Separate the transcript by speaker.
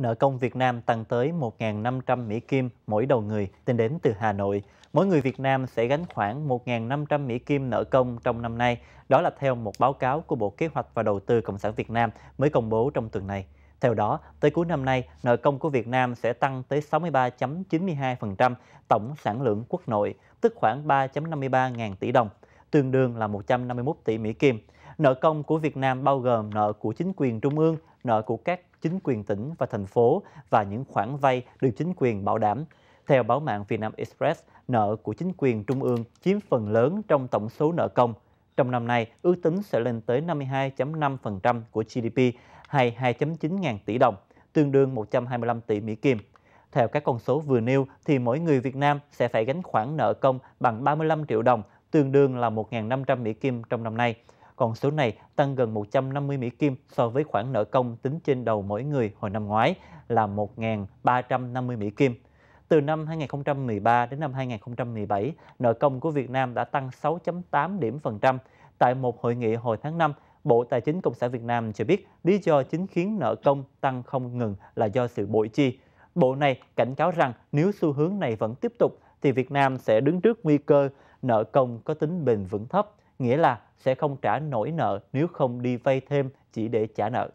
Speaker 1: nợ công Việt Nam tăng tới 1.500 Mỹ Kim mỗi đầu người tính đến từ Hà Nội. Mỗi người Việt Nam sẽ gánh khoảng 1.500 Mỹ Kim nợ công trong năm nay. Đó là theo một báo cáo của Bộ Kế hoạch và Đầu tư Cộng sản Việt Nam mới công bố trong tuần này. Theo đó, tới cuối năm nay, nợ công của Việt Nam sẽ tăng tới 63.92% tổng sản lượng quốc nội, tức khoảng 3.53 ngàn tỷ đồng, tương đương là 151 tỷ Mỹ Kim. Nợ công của Việt Nam bao gồm nợ của chính quyền trung ương, nợ của các chính quyền tỉnh và thành phố và những khoản vay được chính quyền bảo đảm. Theo báo mạng Vietnam Express, nợ của chính quyền trung ương chiếm phần lớn trong tổng số nợ công. Trong năm nay, ước tính sẽ lên tới 52.5% của GDP hay 2.9 ngàn tỷ đồng, tương đương 125 tỷ Mỹ Kim. Theo các con số vừa nêu, thì mỗi người Việt Nam sẽ phải gánh khoản nợ công bằng 35 triệu đồng, tương đương là 1.500 Mỹ Kim trong năm nay còn số này tăng gần 150 Mỹ Kim so với khoản nợ công tính trên đầu mỗi người hồi năm ngoái là 1.350 Mỹ Kim. Từ năm 2013 đến năm 2017, nợ công của Việt Nam đã tăng 6.8 điểm phần trăm. Tại một hội nghị hồi tháng 5, Bộ Tài chính Cộng sản Việt Nam cho biết lý do chính khiến nợ công tăng không ngừng là do sự bội chi. Bộ này cảnh cáo rằng nếu xu hướng này vẫn tiếp tục thì Việt Nam sẽ đứng trước nguy cơ nợ công có tính bền vững thấp nghĩa là sẽ không trả nổi nợ nếu không đi vay thêm chỉ để trả nợ.